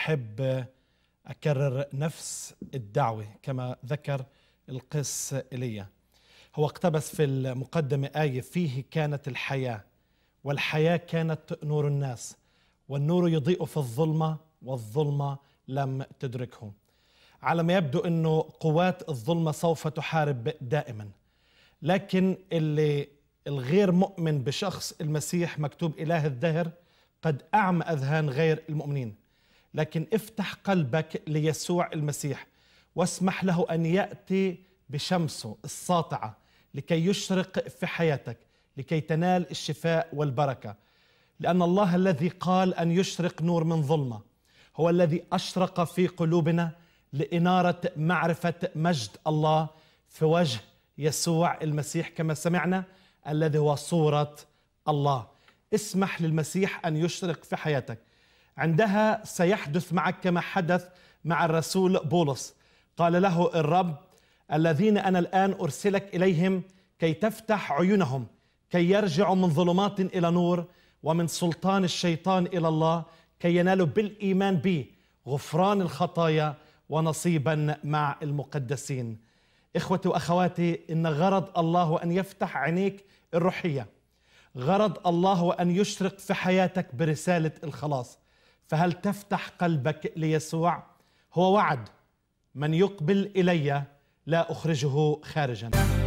أحب أكرر نفس الدعوة كما ذكر القس إيليا هو اقتبس في المقدمة آية فيه كانت الحياة والحياة كانت نور الناس والنور يضيء في الظلمة والظلمة لم تدركه على ما يبدو أنه قوات الظلمة سوف تحارب دائما لكن اللي الغير مؤمن بشخص المسيح مكتوب إله الدهر قد أعمى أذهان غير المؤمنين لكن افتح قلبك ليسوع المسيح واسمح له ان ياتي بشمسه الساطعه لكي يشرق في حياتك لكي تنال الشفاء والبركه لان الله الذي قال ان يشرق نور من ظلمه هو الذي اشرق في قلوبنا لاناره معرفه مجد الله في وجه يسوع المسيح كما سمعنا الذي هو صوره الله اسمح للمسيح ان يشرق في حياتك عندها سيحدث معك كما حدث مع الرسول بولس قال له الرب الذين انا الان ارسلك اليهم كي تفتح عيونهم كي يرجعوا من ظلمات الى نور ومن سلطان الشيطان الى الله كي ينالوا بالايمان بي غفران الخطايا ونصيبا مع المقدسين. اخوتي واخواتي ان غرض الله ان يفتح عينيك الروحيه. غرض الله ان يشرق في حياتك برساله الخلاص. فهل تفتح قلبك ليسوع هو وعد من يقبل الي لا اخرجه خارجا